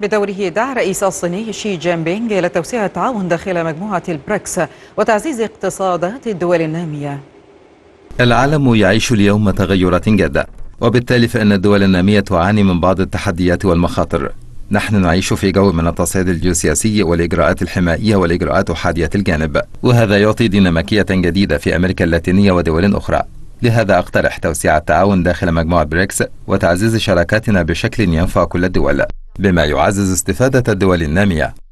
بدوره دعا رئيس الصيني شي جين بينغ إلى توسيع التعاون داخل مجموعة البريكس وتعزيز اقتصادات الدول النامية العالم يعيش اليوم تغيرات جادة وبالتالي فإن الدول النامية تعاني من بعض التحديات والمخاطر نحن نعيش في جو من التصعيد الجيوسياسي والإجراءات الحمائية والإجراءات حادية الجانب وهذا يعطي ديناميكية جديدة في أمريكا اللاتينية ودول أخرى لهذا أقترح توسيع التعاون داخل مجموعة بريكس وتعزيز شراكاتنا بشكل ينفع كل الدول بما يعزز استفادة الدول النامية